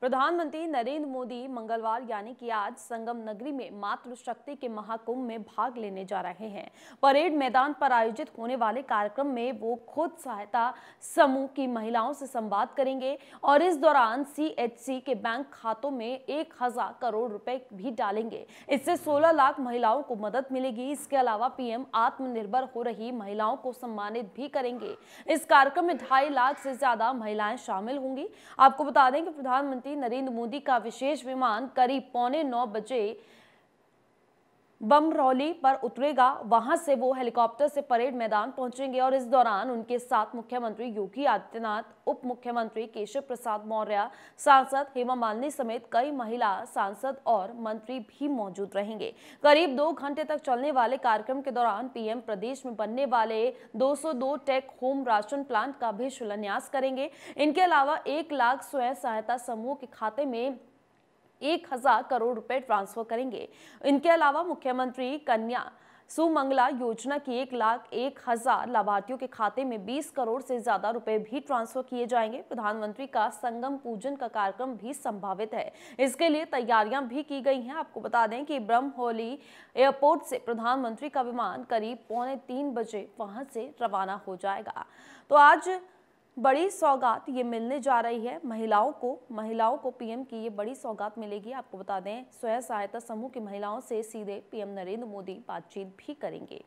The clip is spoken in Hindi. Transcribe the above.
प्रधानमंत्री नरेंद्र मोदी मंगलवार यानी कि आज संगम नगरी में मातृशक्ति के महाकुंभ में भाग लेने जा रहे हैं परेड मैदान पर आयोजित होने वाले कार्यक्रम में वो खुद सहायता समूह की महिलाओं से संवाद करेंगे और इस दौरान सीएचसी के बैंक खातों में एक हजार करोड़ रुपए भी डालेंगे इससे सोलह लाख महिलाओं को मदद मिलेगी इसके अलावा पीएम आत्मनिर्भर हो रही महिलाओं को सम्मानित भी करेंगे इस कार्यक्रम में ढाई लाख से ज्यादा महिलाएं शामिल होंगी आपको बता दें कि प्रधानमंत्री प्रधानमंत्री नरेंद्र मोदी का विशेष विमान करीब पौने नौ बजे बमरौली पर उतरेगा वहां से वो हेलीकॉप्टर से परेड मैदान पहुंचेंगे और इस दौरान उनके साथ मुख्यमंत्री योगी आदित्यनाथ उप मुख्यमंत्री केशव प्रसाद मौर्य सांसद हेमा मालिनी समेत कई महिला सांसद और मंत्री भी मौजूद रहेंगे करीब दो घंटे तक चलने वाले कार्यक्रम के दौरान पीएम प्रदेश में बनने वाले दो टेक होम राशन प्लांट का भी शिलान्यास करेंगे इनके अलावा एक लाख स्वयं सहायता समूह के खाते में एक हजार करोड़ रुपए ट्रांसफर करेंगे इनके अलावा मुख्यमंत्री कन्या सुमंगला योजना की एक लाख एक हजार लाभार्थियों के खाते में बीस करोड़ से ज्यादा रुपए भी ट्रांसफर किए जाएंगे प्रधानमंत्री का संगम पूजन का कार्यक्रम भी संभावित है इसके लिए तैयारियां भी की गई हैं आपको बता दें कि ब्रह्मोली एयरपोर्ट से प्रधानमंत्री का विमान करीब पौने तीन बजे वहां से रवाना हो जाएगा तो आज बड़ी सौगात ये मिलने जा रही है महिलाओं को महिलाओं को पीएम की ये बड़ी सौगात मिलेगी आपको बता दें स्वयं सहायता समूह की महिलाओं से सीधे पीएम नरेंद्र मोदी बातचीत भी करेंगे